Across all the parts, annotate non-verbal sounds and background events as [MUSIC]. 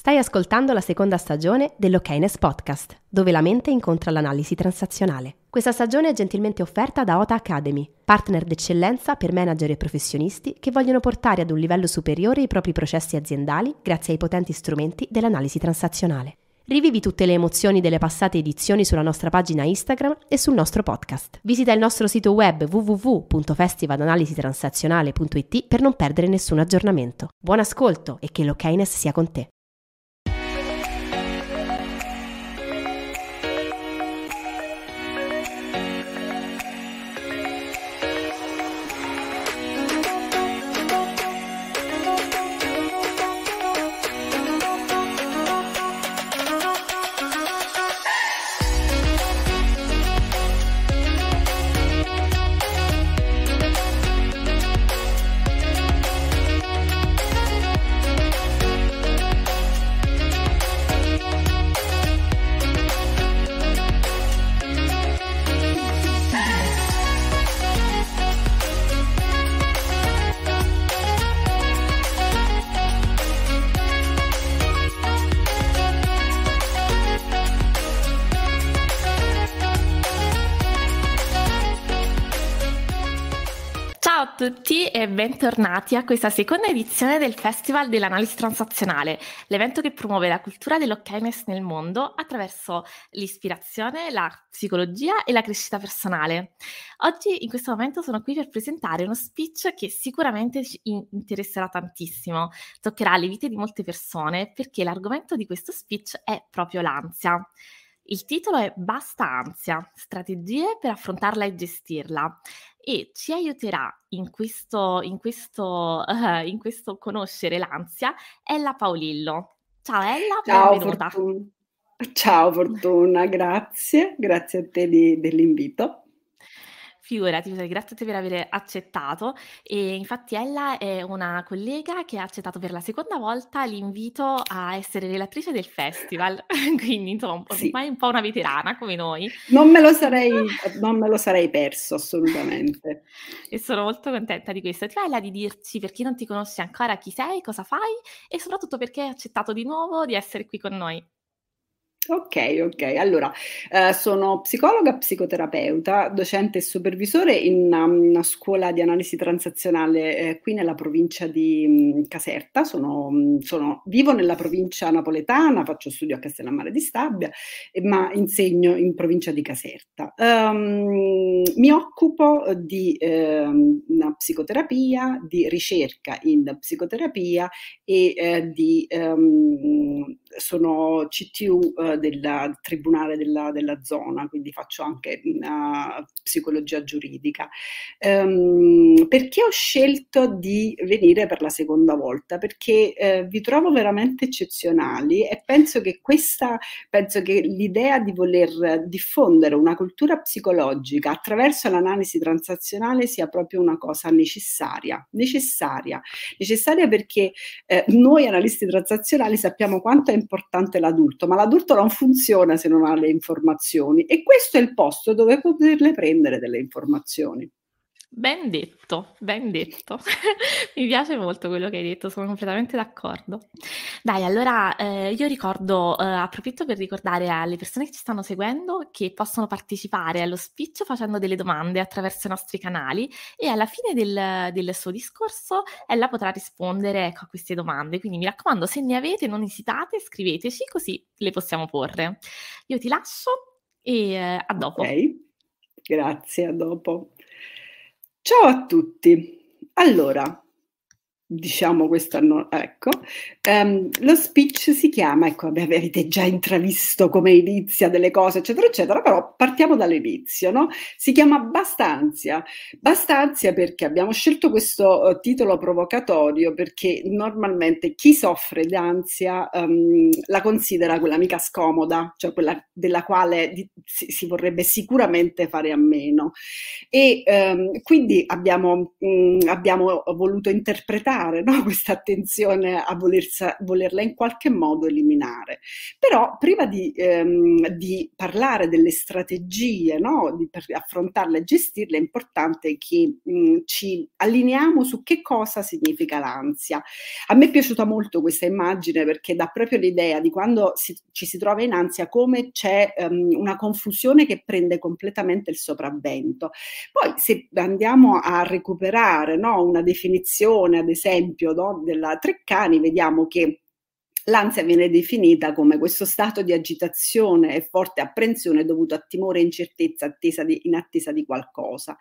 Stai ascoltando la seconda stagione dell'Okeyness Podcast, dove la mente incontra l'analisi transazionale. Questa stagione è gentilmente offerta da OTA Academy, partner d'eccellenza per manager e professionisti che vogliono portare ad un livello superiore i propri processi aziendali grazie ai potenti strumenti dell'analisi transazionale. Rivivi tutte le emozioni delle passate edizioni sulla nostra pagina Instagram e sul nostro podcast. Visita il nostro sito web www.festivalanalisitransazionale.it per non perdere nessun aggiornamento. Buon ascolto e che l'Okeyness sia con te. bentornati a questa seconda edizione del Festival dell'Analisi Transazionale, l'evento che promuove la cultura dell'okness nel mondo attraverso l'ispirazione, la psicologia e la crescita personale. Oggi, in questo momento, sono qui per presentare uno speech che sicuramente ci interesserà tantissimo, toccherà le vite di molte persone perché l'argomento di questo speech è proprio l'ansia. Il titolo è Basta ansia, strategie per affrontarla e gestirla e ci aiuterà in questo, in questo, uh, [LAUGHS] in questo conoscere l'ansia Ella Paolillo. Ciao Ella, Ciao, benvenuta. Fortuna. Ciao Fortuna, grazie, grazie a te di, dell'invito. Figurati, grazie a te per aver accettato. E infatti Ella è una collega che ha accettato per la seconda volta l'invito a essere relatrice del festival, [LAUGHS] quindi insomma sì. un po' una veterana come noi. Non me, sarei, non me lo sarei, perso assolutamente. e sono molto contenta di questo. Ti va Ella di dirci per chi non ti conosce ancora chi sei, cosa fai e soprattutto perché hai accettato di nuovo di essere qui con noi. Ok, ok. Allora, eh, sono psicologa, psicoterapeuta, docente e supervisore in una, una scuola di analisi transazionale eh, qui nella provincia di mh, mm, Caserta. Sono, mm, sono, vivo nella provincia napoletana, faccio studio a Castellammare di Stabia, eh, ma insegno in provincia di Caserta. Um, mi occupo di ehm, una psicoterapia, di ricerca in psicoterapia e eh, di um, sono CTU eh, del Tribunale della, della, zona, quindi faccio anche mm, psicologia giuridica. Ehm, perché ho scelto di venire per la seconda volta? Perché eh, vi trovo veramente eccezionali e penso che questa, penso che l'idea di voler diffondere una cultura psicologica attraverso l'analisi transazionale sia proprio una cosa necessaria, necessaria, necessaria perché eh, noi analisti transazionali sappiamo quanto è importante l'adulto, ma l'adulto non funziona se non ha le informazioni e questo è il posto dove poterle prendere delle informazioni. Ben detto, ben detto. [LAUGHS] Mi piace molto quello che hai detto, sono completamente d'accordo. Dai, allora eh, io ricordo, eh, approfitto per ricordare alle persone che ci stanno seguendo che possono partecipare allo speech facendo delle domande attraverso i nostri canali e alla fine del, del suo discorso ella potrà rispondere ecco, a queste domande. Quindi mi raccomando, se ne avete non esitate, scriveteci così le possiamo porre. Io ti lascio e eh, a dopo. Ok, grazie, a dopo. Ciao a tutti. Allora, diciamo questo no, ecco um, lo speech si chiama ecco avete già intravisto come inizia delle cose eccetera eccetera però partiamo dall'inizio no si chiama Bastanzia Bastanzia perché abbiamo scelto questo uh, titolo provocatorio perché normalmente chi soffre d'ansia um, la considera quella mica scomoda cioè quella della quale di, si, si, vorrebbe sicuramente fare a meno e um, quindi abbiamo, mh, mm, abbiamo voluto interpretare eliminare no? [LAUGHS] questa attenzione a volersa, volerla in qualche modo eliminare. Però prima di, ehm, di parlare delle strategie, no? di, per affrontarle e gestirle, è importante che mh, mm, ci allineiamo su che cosa significa l'ansia. A me è piaciuta molto questa immagine perché dà proprio l'idea di quando si, ci si trova in ansia come c'è ehm, una confusione che prende completamente il sopravvento. Poi se andiamo a recuperare no? una definizione, ad esempio, esempio no, della Treccani vediamo che L'ansia viene definita come questo stato di agitazione e forte apprensione dovuto a timore e incertezza attesa di, in attesa di qualcosa.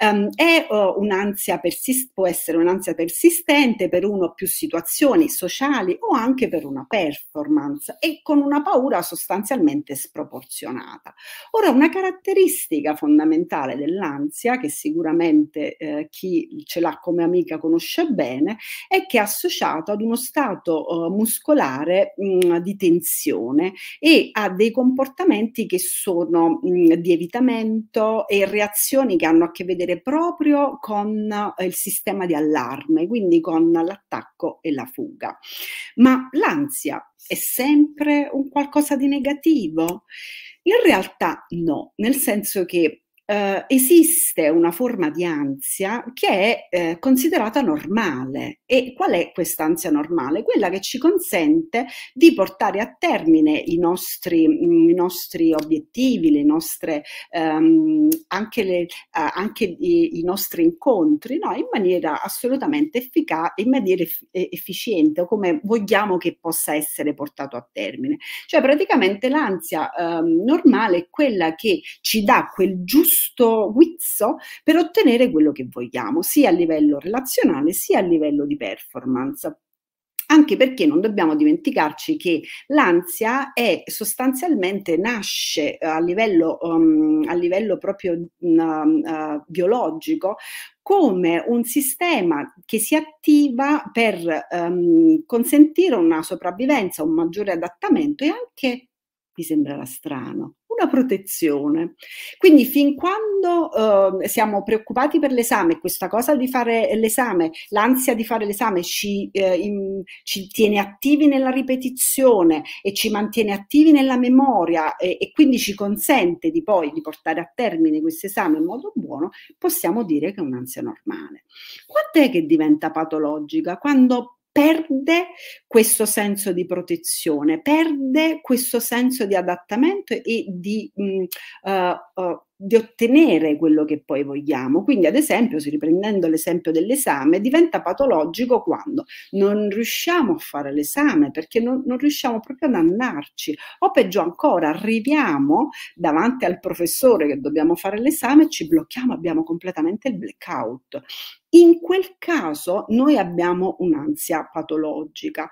Um, è, uh, un'ansia persist- può essere un'ansia persistente per uno o più situazioni sociali o anche per una performance e con una paura sostanzialmente sproporzionata. Ora, una caratteristica fondamentale dell'ansia, che sicuramente eh, chi ce l'ha come amica conosce bene, è che è associata ad uno stato uh, muscolare particolare mh, mhmm, di tensione e ha dei comportamenti che sono mh, mhmm, di evitamento e reazioni che hanno a che vedere proprio con eh, il sistema di allarme, quindi con l'attacco e la fuga. Ma l'ansia è sempre un qualcosa di negativo? In realtà no, nel senso che eh, esiste una forma di ansia che è eh, considerata normale. E qual è questa ansia normale? Quella che ci consente di portare a termine i nostri, mm, i nostri obiettivi, le nostre, ehm, anche, le, eh, anche i, i, nostri incontri no? in maniera assolutamente efficace, in maniera eff efficiente come vogliamo che possa essere portato a termine. Cioè praticamente l'ansia ehm, normale è quella che ci dà quel giusto giusto guizzo per ottenere quello che vogliamo, sia a livello relazionale sia a livello di performance anche perché non dobbiamo dimenticarci che l'ansia è sostanzialmente nasce eh, a livello, um, a livello proprio mm, um, uh, biologico come un sistema che si attiva per um, consentire una sopravvivenza, un maggiore adattamento e anche mi sembrava strano una protezione. Quindi fin quando eh, siamo preoccupati per l'esame, questa cosa di fare l'esame, l'ansia di fare l'esame ci, eh, in, ci tiene attivi nella ripetizione e ci mantiene attivi nella memoria e, e quindi ci consente di poi di portare a termine questo esame in modo buono, possiamo dire che è un'ansia normale. Quant'è che diventa patologica? Quando perde questo senso di protezione, perde questo senso di adattamento e di mh, mm, eh, uh, eh, uh, di ottenere quello che poi vogliamo. Quindi, ad esempio, riprendendo l'esempio dell'esame, diventa patologico quando non riusciamo a fare l'esame perché non, non riusciamo proprio ad andarci, o peggio ancora, arriviamo davanti al professore che dobbiamo fare l'esame, ci blocchiamo, abbiamo completamente il blackout. In quel caso noi abbiamo un'ansia patologica.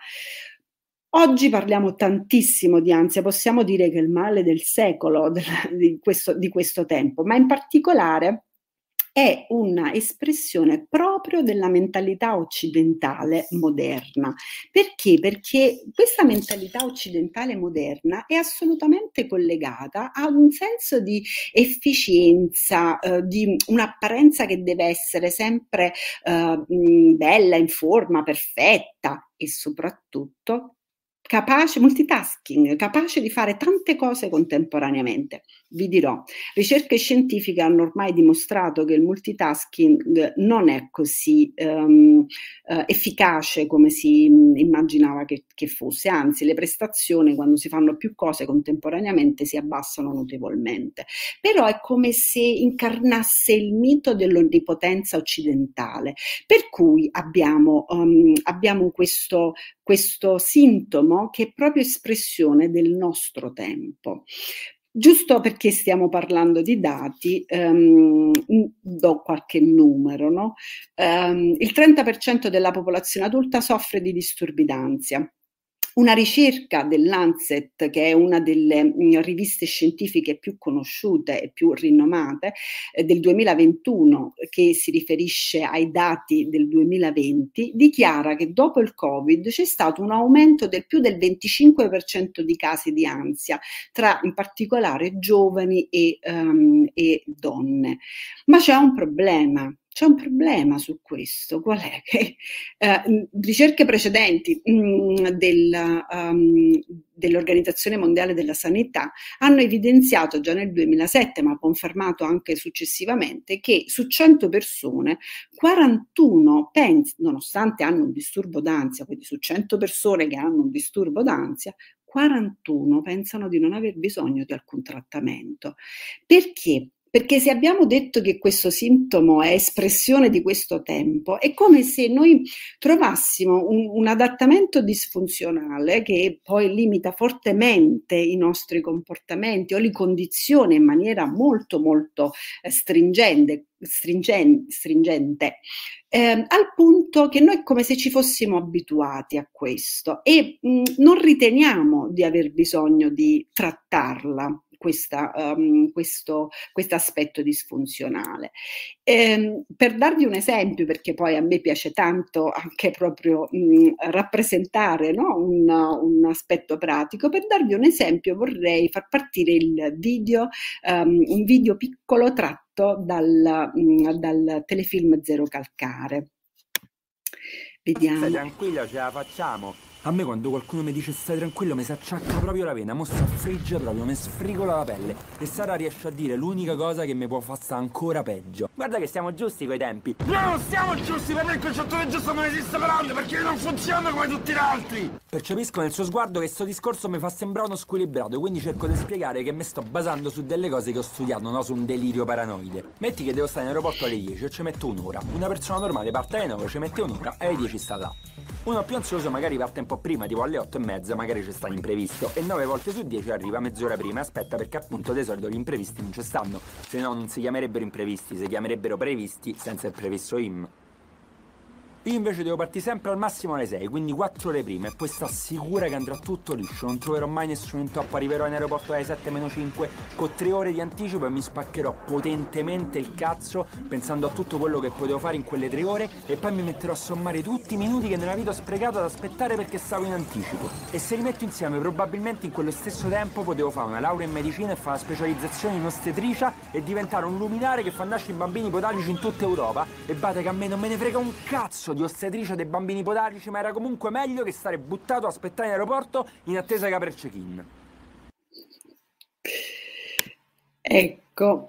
Oggi parliamo tantissimo di ansia, possiamo dire che è il male del secolo [LAUGHS] di, questo, di, questo, tempo, ma in particolare è un'espressione proprio della mentalità occidentale moderna. Perché? Perché questa mentalità occidentale moderna è assolutamente collegata a un senso di efficienza, eh, di un'apparenza che deve essere sempre eh, bella, in forma, perfetta e soprattutto capace, multitasking, capace di fare tante cose contemporaneamente. Vi dirò, ricerche scientifiche hanno ormai dimostrato che il multitasking non è così um, uh, efficace come si immaginava che, che, fosse, anzi le prestazioni quando si fanno più cose contemporaneamente si abbassano notevolmente. Però è come se incarnasse il mito dell'onnipotenza occidentale, per cui abbiamo, um, abbiamo questo, questo sintomo che è proprio espressione del nostro tempo. Giusto perché stiamo parlando di dati, um, do qualche numero, no? um, il 30% della popolazione adulta soffre di disturbi d'ansia, una ricerca dell'Ancet, che è una delle mm, riviste scientifiche più conosciute e più rinomate, eh, del 2021, che si riferisce ai dati del 2020, dichiara che dopo il Covid c'è stato un aumento del più del 25% di casi di ansia, tra in particolare giovani e, um, e donne. Ma c'è un problema c'è un problema su questo, qual è? Che eh, ricerche precedenti mh, del, um, dell'Organizzazione Mondiale della Sanità hanno evidenziato già nel 2007, ma confermato anche successivamente, che su 100 persone 41 pens- nonostante hanno un disturbo d'ansia, quindi su 100 persone che hanno un disturbo d'ansia, 41 pensano di non aver bisogno di alcun trattamento. Perché? Perché se abbiamo detto che questo sintomo è espressione di questo tempo, è come se noi trovassimo un, un adattamento disfunzionale che poi limita fortemente i nostri comportamenti o li condiziona in maniera molto molto eh, stringente, stringente, stringente eh, al punto che noi è come se ci fossimo abituati a questo e mh, mm, non riteniamo di aver bisogno di trattarla questa, um, questo quest aspetto disfunzionale. Ehm, per darvi un esempio, perché poi a me piace tanto anche proprio mh, mhmm, rappresentare no? un, un, aspetto pratico, per darvi un esempio vorrei far partire il video, um, un video piccolo tratto dal, mh, mhmm, dal telefilm Zero Calcare. Vediamo. Stai tranquilla, ce la facciamo a me quando qualcuno mi dice stai tranquillo mi si acciacca proprio la vena, mo si affrigge proprio, mi sfrigola la pelle. E Sara riesce a dire l'unica cosa che mi può far sta ancora peggio. Guarda che siamo giusti coi tempi. No, non siamo giusti, per me il concetto di giusto non esiste per anni, perché non funziona come tutti gli altri. Percepisco nel suo sguardo che sto discorso mi fa sembrare uno squilibrato, quindi cerco di spiegare che mi sto basando su delle cose che ho studiato, no, su un delirio paranoide. Metti che devo stare in aeroporto alle 10 e ci metto un'ora. Una persona normale parte alle 9, ci mette un'ora e alle 10 sta là. Uno più ansioso magari parte in po' prima, tipo alle 8 e mezza, magari c'è sta l'imprevisto. E 9 volte su 10 arriva mezz'ora prima e aspetta perché appunto di solito gli imprevisti non ci stanno. Se no non si chiamerebbero imprevisti, si chiamerebbero previsti senza il previsto im. Io invece devo partire sempre al massimo alle 6, quindi 4 ore prima e poi sta sicura che andrà tutto liscio, non troverò mai nessuno in top, arriverò in aeroporto alle 7-5 con 3 ore di anticipo e mi spaccherò potentemente il cazzo pensando a tutto quello che potevo fare in quelle 3 ore e poi mi metterò a sommare tutti i minuti che nella vita ho sprecato ad aspettare perché stavo in anticipo. E se li metto insieme probabilmente in quello stesso tempo potevo fare una laurea in medicina e fare la specializzazione in ostetricia e diventare un luminare che fa nascere i bambini podalici in tutta Europa e bate che a me non me ne frega un cazzo indirizzo di ostetrice dei bambini podarici, ma era comunque meglio che stare buttato a aspettare in aeroporto in attesa che apre il check-in. Ecco,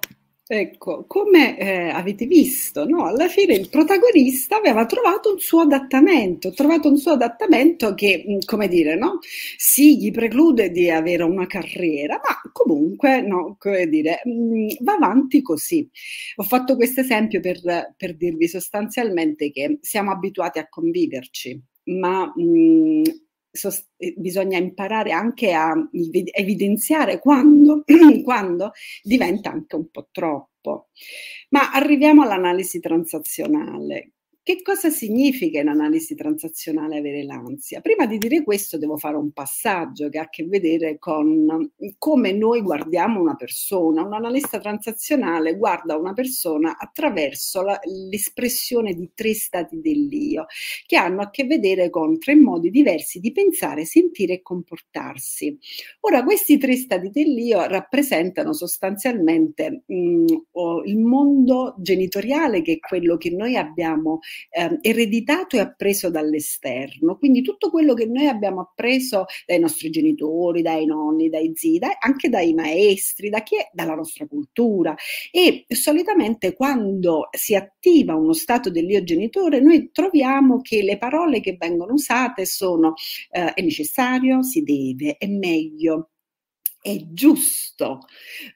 Ecco, come eh, avete visto, no? alla fine il protagonista aveva trovato un suo adattamento, trovato un suo adattamento che, mm, come dire, no? sì, gli preclude di avere una carriera, ma comunque, no, come dire, mh, mm, va avanti così. Ho fatto questo esempio per, per dirvi sostanzialmente che siamo abituati a conviverci, ma mh, mm, sost- eh, bisogna imparare anche a evidenziare quando, [CLEARS THROAT] quando diventa anche un po' troppo. Ma arriviamo all'analisi transazionale, che cosa significa in analisi transazionale avere l'ansia? Prima di dire questo devo fare un passaggio che ha a che vedere con mm, come noi guardiamo una persona. Un analista transazionale guarda una persona attraverso l'espressione di tre stati dell'io, che hanno a che vedere con tre modi diversi di pensare, sentire e comportarsi. Ora, questi tre stati dell'io rappresentano sostanzialmente mh, mm, il mondo genitoriale, che è quello che noi abbiamo eh, ereditato e appreso dall'esterno. Quindi tutto quello che noi abbiamo appreso dai nostri genitori, dai nonni, dai zii, dai, anche dai maestri, da chi è? Dalla nostra cultura. E solitamente quando si attiva uno stato dell'io genitore, noi troviamo che le parole che vengono usate sono eh, è necessario, si deve, è meglio è giusto.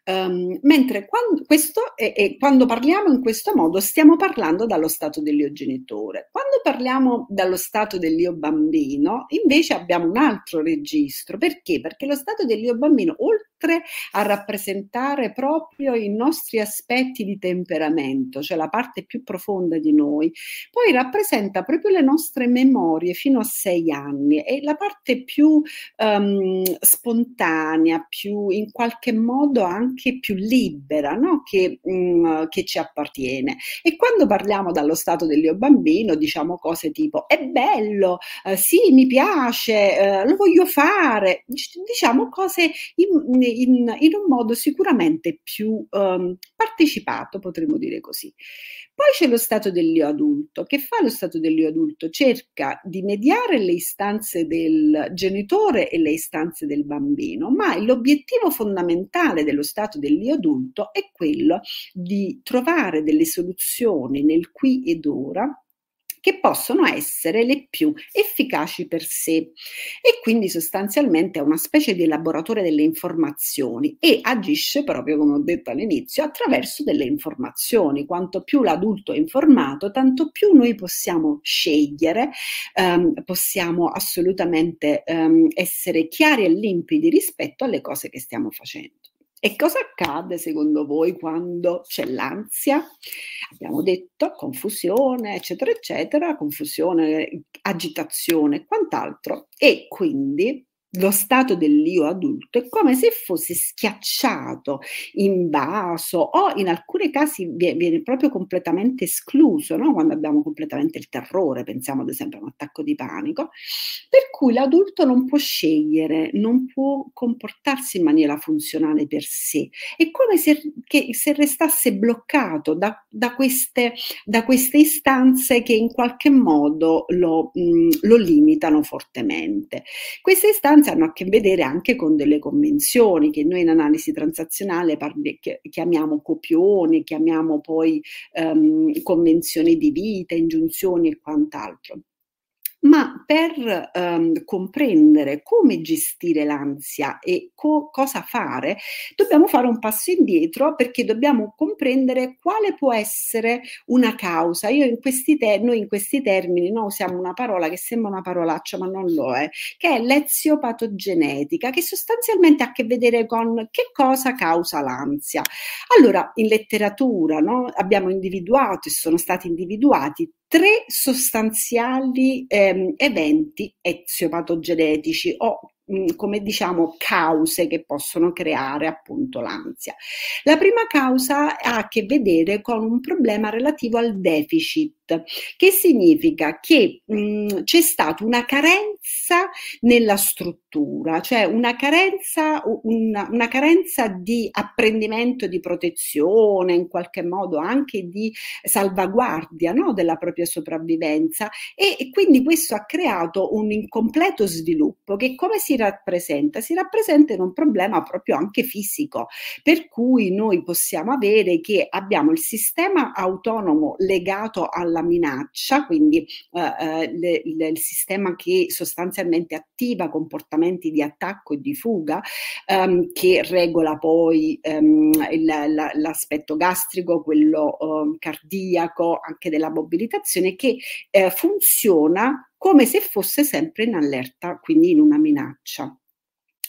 Um, mentre quando, questo, è, e quando parliamo in questo modo stiamo parlando dallo stato dell'io genitore. Quando parliamo dallo stato dell'io bambino, invece abbiamo un altro registro. Perché? Perché lo stato dell'io bambino, oltre altre a rappresentare proprio i nostri aspetti di temperamento, cioè la parte più profonda di noi. Poi rappresenta proprio le nostre memorie fino a sei anni e la parte più um, spontanea, più in qualche modo anche più libera no? che, um, che ci appartiene. E quando parliamo dallo stato del mio bambino diciamo cose tipo è bello, eh, sì mi piace, eh, lo voglio fare, diciamo cose in, in, in un modo sicuramente più um, partecipato, potremmo dire così. Poi c'è lo stato dell'io adulto. Che fa lo stato dell'io adulto? Cerca di mediare le istanze del genitore e le istanze del bambino, ma l'obiettivo fondamentale dello stato dell'io adulto è quello di trovare delle soluzioni nel qui ed ora che possono essere le più efficaci per sé. E quindi sostanzialmente è una specie di elaboratore delle informazioni e agisce proprio come ho detto all'inizio attraverso delle informazioni. Quanto più l'adulto è informato, tanto più noi possiamo scegliere, ehm, possiamo assolutamente ehm, essere chiari e limpidi rispetto alle cose che stiamo facendo. E cosa accade secondo voi quando c'è l'ansia? Abbiamo detto confusione, eccetera, eccetera, confusione, agitazione e quant'altro. E quindi lo stato dell'io adulto è come se fosse schiacciato, invaso o in alcuni casi viene proprio completamente escluso, no? quando abbiamo completamente il terrore, pensiamo ad esempio a un attacco di panico, per cui l'adulto non può scegliere, non può comportarsi in maniera funzionale per sé, è come se, se restasse bloccato da, da, queste, da, queste, istanze che in qualche modo lo, mh, mhmm, lo limitano fortemente. Queste istanze finanza hanno a che vedere anche con delle convenzioni che noi in analisi transazionale parli, chiamiamo copione, chiamiamo poi ehm, convenzioni di vita, ingiunzioni e quant'altro ma per ehm, comprendere come gestire l'ansia e co- cosa fare, dobbiamo fare un passo indietro perché dobbiamo comprendere quale può essere una causa. Io in questi ter- noi in questi termini no, usiamo una parola che sembra una parolaccia ma non lo è, che è leziopatogenetica, che sostanzialmente ha a che vedere con che cosa causa l'ansia. Allora, in letteratura no, abbiamo individuato e sono stati individuati tre sostanziali ehm, eventi eziopatogenetici o come diciamo cause che possono creare appunto l'ansia. La prima causa ha a che vedere con un problema relativo al deficit, che significa che c'è stata una carenza nella struttura, cioè una carenza, una, una carenza di apprendimento, di protezione, in qualche modo anche di salvaguardia no, della propria sopravvivenza e, e quindi questo ha creato un incompleto sviluppo che come si rappresenta? Si rappresenta in un problema proprio anche fisico, per cui noi possiamo avere che abbiamo il sistema autonomo legato alla minaccia, quindi eh, eh le, le, il sistema che sostanzialmente attiva comportamenti di attacco e di fuga, ehm, che regola poi ehm, il, la, l'aspetto gastrico, quello eh, cardiaco, anche della mobilitazione, che eh, funziona come se fosse sempre in allerta, quindi in una minaccia.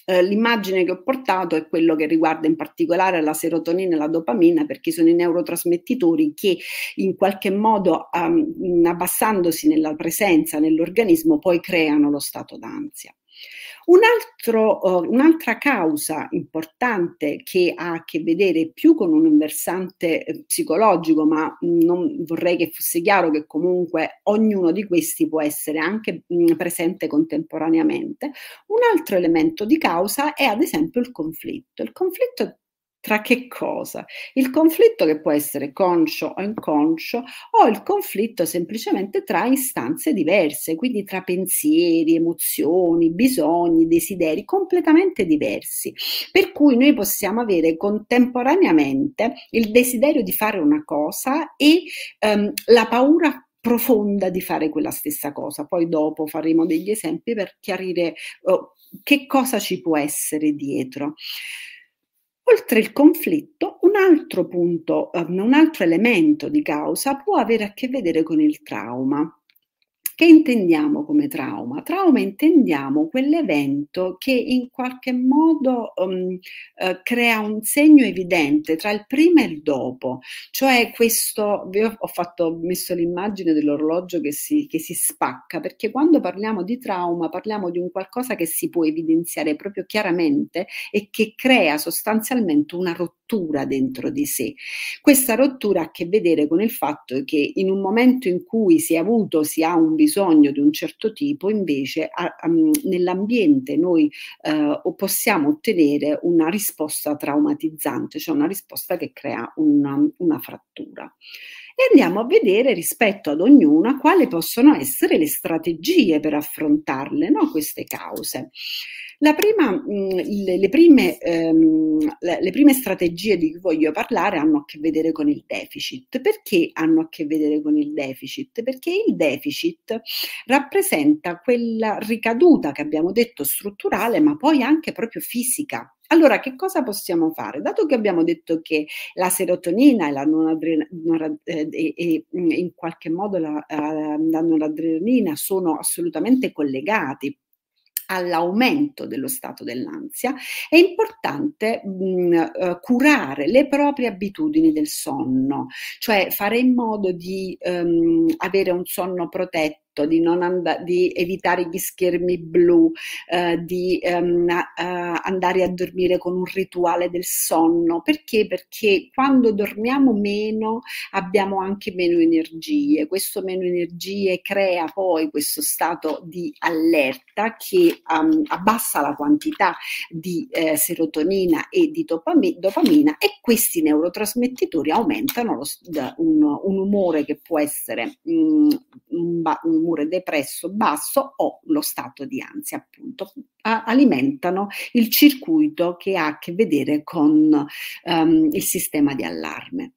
Eh, l'immagine che ho portato è quello che riguarda in particolare la serotonina e la dopamina perché sono i neurotrasmettitori che in qualche modo um, ehm, abbassandosi nella presenza nell'organismo poi creano lo stato d'ansia. Un altro, uh, un'altra causa importante che ha a che vedere più con un versante eh, psicologico, ma non vorrei che fosse chiaro che comunque ognuno di questi può essere anche mh, mm, presente contemporaneamente, un altro elemento di causa è ad esempio il conflitto. Il conflitto tra che cosa? Il conflitto che può essere conscio o inconscio o il conflitto semplicemente tra istanze diverse, quindi tra pensieri, emozioni, bisogni, desideri completamente diversi, per cui noi possiamo avere contemporaneamente il desiderio di fare una cosa e ehm, la paura profonda di fare quella stessa cosa. Poi dopo faremo degli esempi per chiarire oh, che cosa ci può essere dietro. Oltre il conflitto, un altro punto, eh, un altro elemento di causa può avere a che vedere con il trauma. Che intendiamo come trauma? Trauma intendiamo quell'evento che in qualche modo um, uh, crea un segno evidente tra il prima e il dopo, cioè questo, vi ho, fatto, messo l'immagine dell'orologio che si, che si spacca, perché quando parliamo di trauma parliamo di un qualcosa che si può evidenziare proprio chiaramente e che crea sostanzialmente una rottura dentro di sé. Questa rottura ha a che vedere con il fatto che in un momento in cui si è avuto, si ha un bisogno, bisogno di un certo tipo, invece a, a, mm, nell'ambiente noi eh, possiamo ottenere una risposta traumatizzante, cioè una risposta che crea una, una frattura e andiamo a vedere rispetto ad ognuna quali possono essere le strategie per affrontarle, no? queste cause. Prima, mm, le, prime, ehm, le, prime strategie di cui voglio parlare hanno a che vedere con il deficit. Perché hanno a che vedere con il deficit? Perché il deficit rappresenta quella ricaduta che abbiamo detto strutturale, ma poi anche proprio fisica. Allora, che cosa possiamo fare? Dato che abbiamo detto che la serotonina e la eh, mm, in qualche modo eh, la, la noradrenalina sono assolutamente collegati, all'aumento dello stato dell'ansia, è importante mh, eh, curare le proprie abitudini del sonno, cioè fare in modo di um, avere un sonno protetto tutto, di, and- di evitare gli schermi blu, eh, di ehm, eh, andare a dormire con un rituale del sonno. Perché? Perché quando dormiamo meno abbiamo anche meno energie. Questo meno energie crea poi questo stato di allerta che um, abbassa la quantità di eh, serotonina e di dopami- dopamina e questi neurotrasmettitori aumentano lo, un, un, umore che può essere mh, mm, un, un umore depresso basso o lo stato di ansia, appunto, a- alimentano il circuito che ha a che vedere con um, il sistema di allarme.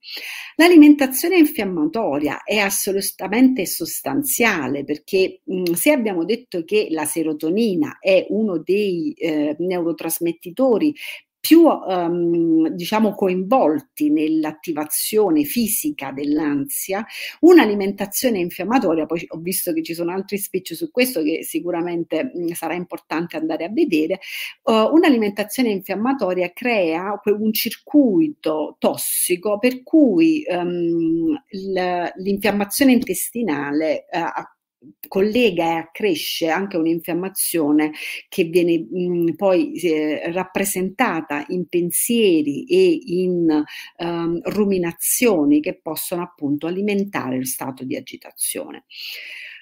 L'alimentazione infiammatoria è assolutamente sostanziale perché mh, mm, se abbiamo detto che la serotonina è uno dei eh, neurotrasmettitori più ehm, diciamo coinvolti nell'attivazione fisica dell'ansia, un'alimentazione infiammatoria, poi ho visto che ci sono altri speech su questo che sicuramente mh, mm, sarà importante andare a vedere, uh, un'alimentazione infiammatoria crea un circuito tossico per cui um, l'infiammazione intestinale uh, collega e accresce anche un'infiammazione che viene mh, mm, poi eh, rappresentata in pensieri e in ehm, ruminazioni che possono appunto alimentare lo stato di agitazione.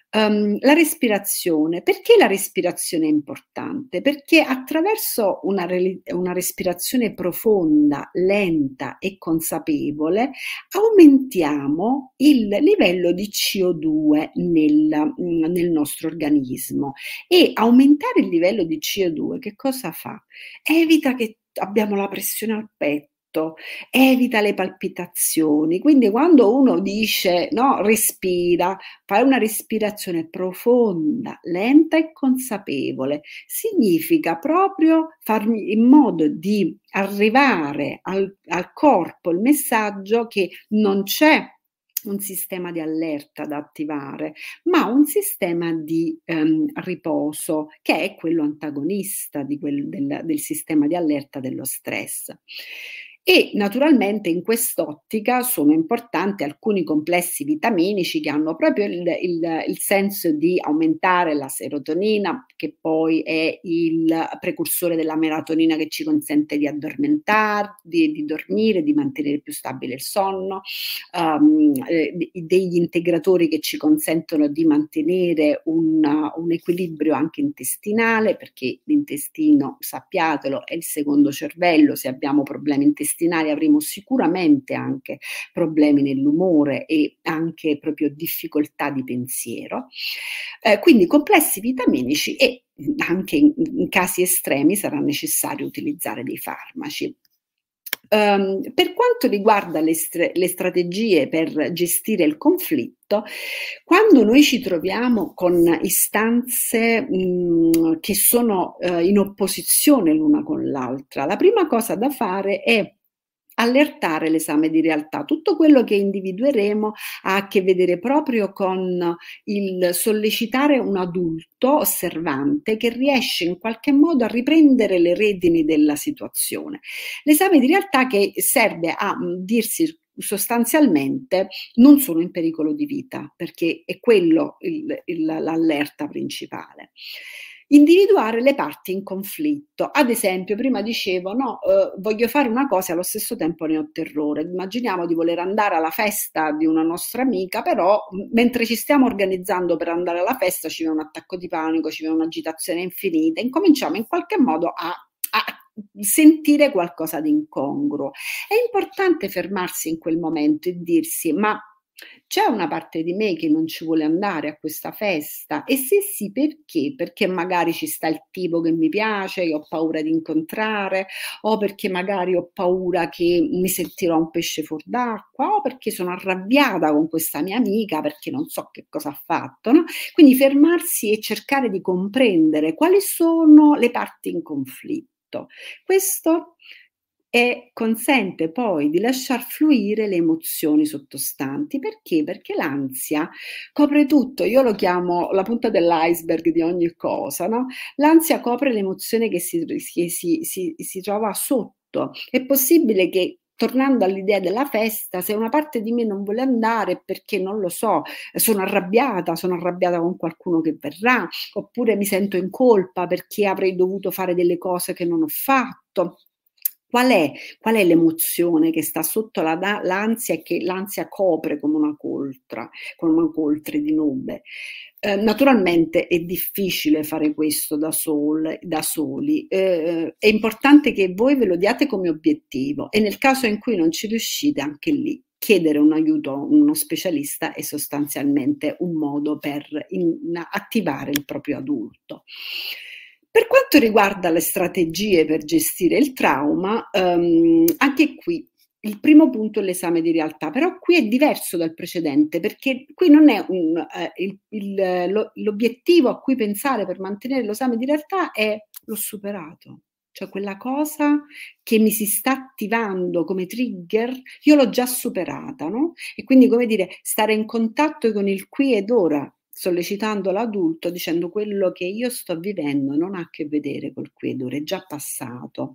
Um, la respirazione, perché la respirazione è importante? Perché attraverso una, una respirazione profonda, lenta e consapevole aumentiamo il livello di CO2 nel, mm, nel nostro organismo e aumentare il livello di CO2 che cosa fa? Evita che abbiamo la pressione al petto evita le palpitazioni. Quindi quando uno dice no, respira, fai una respirazione profonda, lenta e consapevole, significa proprio far in modo di arrivare al, al corpo il messaggio che non c'è un sistema di allerta da attivare, ma un sistema di ehm, riposo che è quello antagonista quel, del, del sistema di allerta dello stress. E naturalmente in quest'ottica sono importanti alcuni complessi vitaminici che hanno proprio il, il, il, senso di aumentare la serotonina, che poi è il precursore della melatonina che ci consente di addormentare, di, di dormire, di mantenere più stabile il sonno, um, degli integratori che ci consentono di mantenere un, un equilibrio anche intestinale, perché l'intestino, sappiatelo, è il secondo cervello se abbiamo problemi intestinali intestinali avremo sicuramente anche problemi nell'umore e anche proprio difficoltà di pensiero. Eh, quindi complessi vitaminici e anche in, in casi estremi sarà necessario utilizzare dei farmaci. Um, per quanto riguarda le, stre- le, strategie per gestire il conflitto, quando noi ci troviamo con istanze mh, mm, che sono uh, in opposizione l'una con l'altra, la prima cosa da fare è allertare l'esame di realtà. Tutto quello che individueremo ha a che vedere proprio con il sollecitare un adulto osservante che riesce in qualche modo a riprendere le redini della situazione. L'esame di realtà che serve a dirsi sostanzialmente non sono in pericolo di vita, perché è quello l'allerta principale individuare le parti in conflitto. Ad esempio, prima dicevo, no, eh, voglio fare una cosa e allo stesso tempo ne ho terrore. Immaginiamo di voler andare alla festa di una nostra amica, però mentre ci stiamo organizzando per andare alla festa ci viene un attacco di panico, ci viene un'agitazione infinita, e incominciamo in qualche modo a, a sentire qualcosa di incongruo. È importante fermarsi in quel momento e dirsi, ma c'è una parte di me che non ci vuole andare a questa festa e se sì perché? Perché magari ci sta il tipo che mi piace, che ho paura di incontrare, o perché magari ho paura che mi sentirò un pesce fuor d'acqua, o perché sono arrabbiata con questa mia amica perché non so che cosa ha fatto. No? Quindi fermarsi e cercare di comprendere quali sono le parti in conflitto. Questo e consente poi di lasciar fluire le emozioni sottostanti. Perché? Perché l'ansia copre tutto, io lo chiamo la punta dell'iceberg di ogni cosa, no? L'ansia copre l'emozione che si, che si, si, si trova sotto. È possibile che tornando all'idea della festa, se una parte di me non vuole andare perché non lo so, sono arrabbiata, sono arrabbiata con qualcuno che verrà, oppure mi sento in colpa perché avrei dovuto fare delle cose che non ho fatto. Qual è, qual è l'emozione che sta sotto la, l'ansia e che l'ansia copre come una coltra, come una coltre di nube? Eh, naturalmente è difficile fare questo da, sol, da soli, eh, eh, è importante che voi ve lo diate come obiettivo e nel caso in cui non ci riuscite anche lì chiedere un aiuto a uno specialista è sostanzialmente un modo per in, attivare il proprio adulto. Per quanto riguarda le strategie per gestire il trauma, ehm, anche qui il primo punto è l'esame di realtà, però qui è diverso dal precedente perché qui non è un, eh, il, il, lo, l'obiettivo a cui pensare per mantenere l'esame di realtà è l'ho superato, cioè quella cosa che mi si sta attivando come trigger, io l'ho già superata, no? E quindi come dire, stare in contatto con il qui ed ora, sollecitando l'adulto dicendo quello che io sto vivendo non ha a che vedere col quedore, è già passato.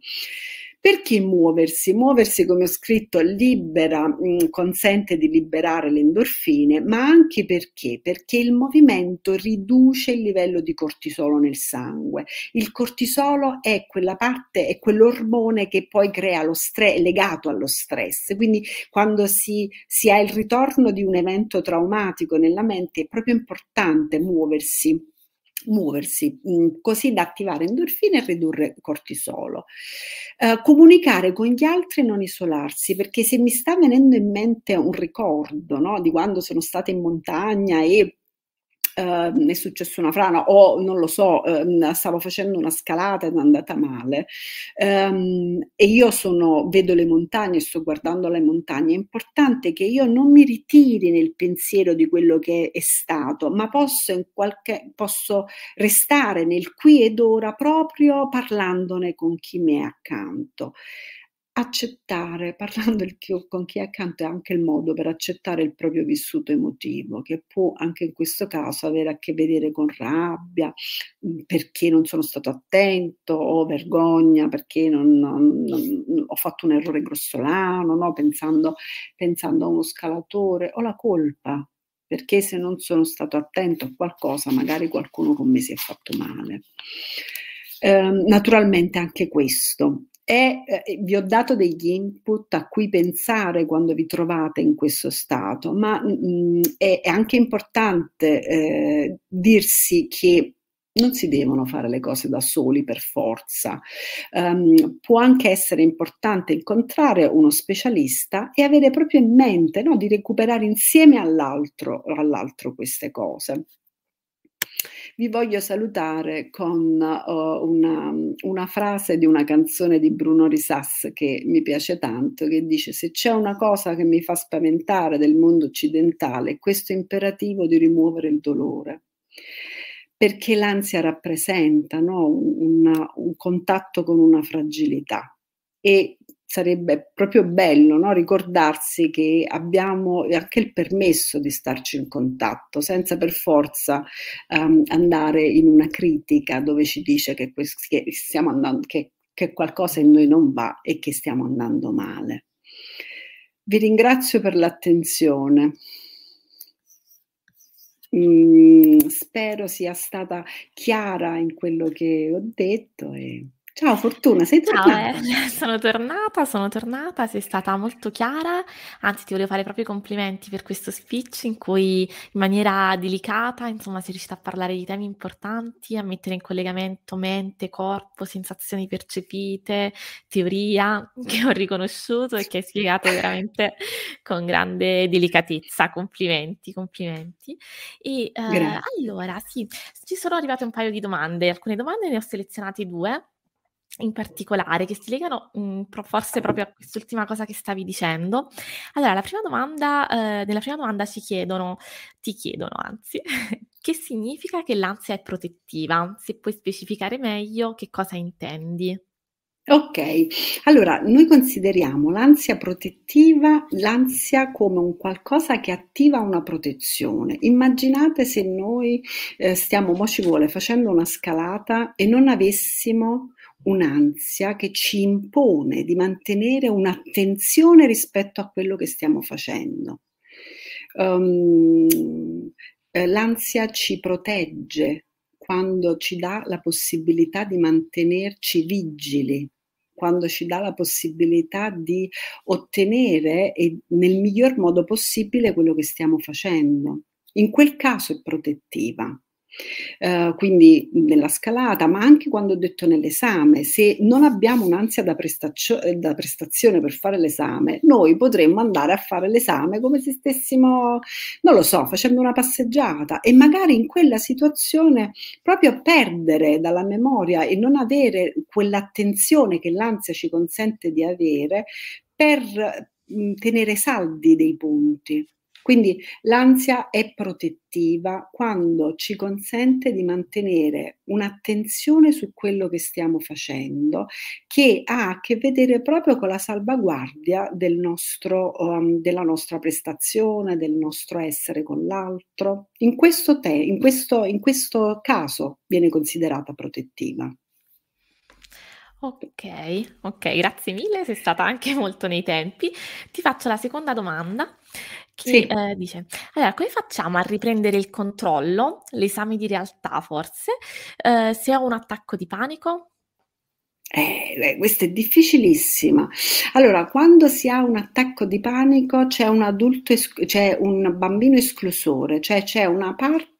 Perché muoversi? Muoversi, come ho scritto, libera, mh, mm, consente di liberare le endorfine, ma anche perché? Perché il movimento riduce il livello di cortisolo nel sangue. Il cortisolo è quella parte, è quell'ormone che poi crea lo stress, legato allo stress. Quindi quando si, si ha il ritorno di un evento traumatico nella mente è proprio importante muoversi muoversi, mm, così da attivare endorfine e ridurre cortisolo. Eh, comunicare con gli altri e non isolarsi, perché se mi sta venendo in mente un ricordo no, di quando sono stata in montagna e Uh, è successo una frana o non lo so, uh, stavo facendo una scalata ed è andata male um, e io sono, vedo le montagne, sto guardando le montagne, è importante che io non mi ritiri nel pensiero di quello che è stato, ma posso, in qualche, posso restare nel qui ed ora proprio parlandone con chi mi è accanto accettare, [LAUGHS] parlando con chi è accanto, è anche il modo per accettare il proprio vissuto emotivo, che può anche in questo caso avere a che vedere con rabbia, mm, perché non sono stato attento, o vergogna, perché non, non, non, mm, ho fatto un errore grossolano, no? pensando, pensando a uno scalatore, o la colpa, perché se non sono stato attento a qualcosa, magari qualcuno con me si è fatto male. Ehm, naturalmente anche questo e eh, eh, vi ho dato degli input a cui pensare quando vi trovate in questo stato, ma mh, mm, mm, è, è, anche importante eh, dirsi che non si devono fare le cose da soli per forza. Um, può anche essere importante incontrare uno specialista e avere proprio in mente no, di recuperare insieme all'altro, all'altro queste cose vi voglio salutare con uh, una, una, frase di una canzone di Bruno Risas che mi piace tanto, che dice se c'è una cosa che mi fa spaventare del mondo occidentale, è questo imperativo di rimuovere il dolore perché l'ansia rappresenta no? un, un, un contatto con una fragilità e sarebbe proprio bello no? ricordarsi che abbiamo anche il permesso di starci in contatto, senza per forza um, andare in una critica dove ci dice che, che, stiamo andando, che, che qualcosa in noi non va e che stiamo andando male. Vi ringrazio per l'attenzione. Mm, spero sia stata chiara in quello che ho detto. E... Ciao Fortuna, sei tornata? Ciao, eh. [LAUGHS] sono tornata, sono tornata, sei stata molto chiara, anzi ti volevo fare proprio i complimenti per questo speech in cui in maniera delicata, insomma, sei riuscita a parlare di temi importanti, a mettere in collegamento mente, corpo, sensazioni percepite, teoria [LAUGHS] che ho riconosciuto e che hai spiegato veramente con grande delicatezza. Complimenti, complimenti. E eh, allora, sì, ci sono arrivate un paio di domande, alcune domande ne ho selezionate due in particolare che si legano mh, mhmm, forse proprio a quest'ultima cosa che stavi dicendo. Allora, la prima domanda, eh, nella prima domanda ci chiedono, ti chiedono anzi, [LAUGHS] che significa che l'ansia è protettiva? Se puoi specificare meglio che cosa intendi. Ok, allora noi consideriamo l'ansia protettiva, l'ansia come un qualcosa che attiva una protezione. Immaginate se noi eh, stiamo, mo ci vuole, facendo una scalata e non avessimo un'ansia che ci impone di mantenere un'attenzione rispetto a quello che stiamo facendo. Um, l'ansia ci protegge quando ci dà la possibilità di mantenerci vigili, quando ci dà la possibilità di ottenere nel miglior modo possibile quello che stiamo facendo. In quel caso è protettiva. Ehm, quindi nella scalata, ma anche quando ho detto nell'esame, se non abbiamo un'ansia da, prestazio- eh, da prestazione per fare l'esame, noi potremmo andare a fare l'esame come se stessimo, non lo so, facendo una passeggiata e magari in quella situazione proprio perdere dalla memoria e non avere quell'attenzione che l'ansia ci consente di avere per mhmm, tenere saldi dei punti. Quindi l'ansia è protettiva quando ci consente di mantenere un'attenzione su quello che stiamo facendo, che ha a che vedere proprio con la salvaguardia del nostro, um, della nostra prestazione, del nostro essere con l'altro. In questo, te, in questo, in questo caso viene considerata protettiva. Ok, ok, grazie mille, sei stata anche molto nei tempi. Ti faccio la seconda domanda sì. eh, dice: Allora, come facciamo a riprendere il controllo? L'esame di realtà, forse, eh, se ho un attacco di panico? Eh, beh, questa è difficilissima. Allora, quando si ha un attacco di panico, c'è un adulto, es- c'è un bambino esclusore, cioè c'è una parte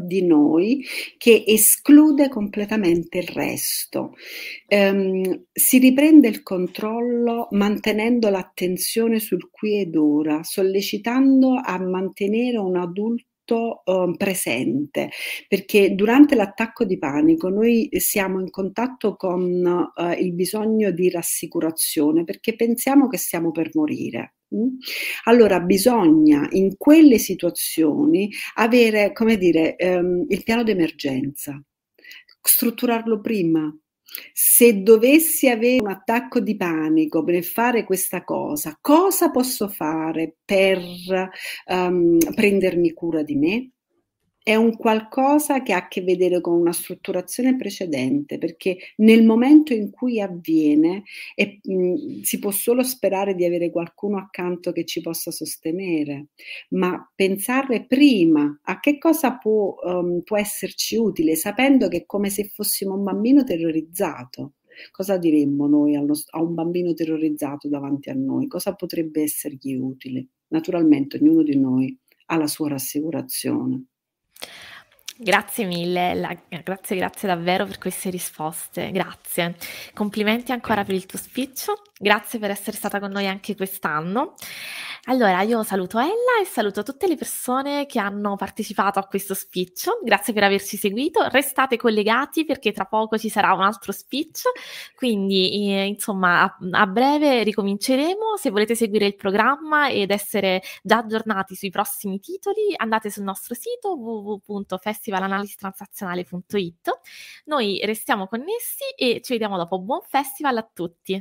di noi che esclude completamente il resto. Ehm, si riprende il controllo mantenendo l'attenzione sul qui ed ora, sollecitando a mantenere un adulto ehm, presente, perché durante l'attacco di panico noi siamo in contatto con eh, il bisogno di rassicurazione perché pensiamo che stiamo per morire. Allora bisogna in quelle situazioni avere, come dire, ehm, il piano d'emergenza, strutturarlo prima, se dovessi avere un attacco di panico per fare questa cosa, cosa posso fare per um, prendermi cura di me? è un qualcosa che ha a che vedere con una strutturazione precedente, perché nel momento in cui avviene è, mh, si può solo sperare di avere qualcuno accanto che ci possa sostenere, ma pensare prima a che cosa può, um, può esserci utile, sapendo che è come se fossimo un bambino terrorizzato. Cosa diremmo noi nostro, a un bambino terrorizzato davanti a noi? Cosa potrebbe essergli utile? Naturalmente ognuno di noi ha la sua rassicurazione. Grazie mille, la, grazie, grazie davvero per queste risposte, grazie. Complimenti ancora per il tuo speech. Grazie per essere stata con noi anche quest'anno. Allora, io saluto Ella e saluto tutte le persone che hanno partecipato a questo speech. Grazie per averci seguito. Restate collegati perché tra poco ci sarà un altro speech. Quindi, eh, insomma, a, a, breve ricominceremo. Se volete seguire il programma ed essere già aggiornati sui prossimi titoli, andate sul nostro sito www.festivalanalistransazionale.it. Noi restiamo connessi e ci vediamo dopo. Buon festival a tutti!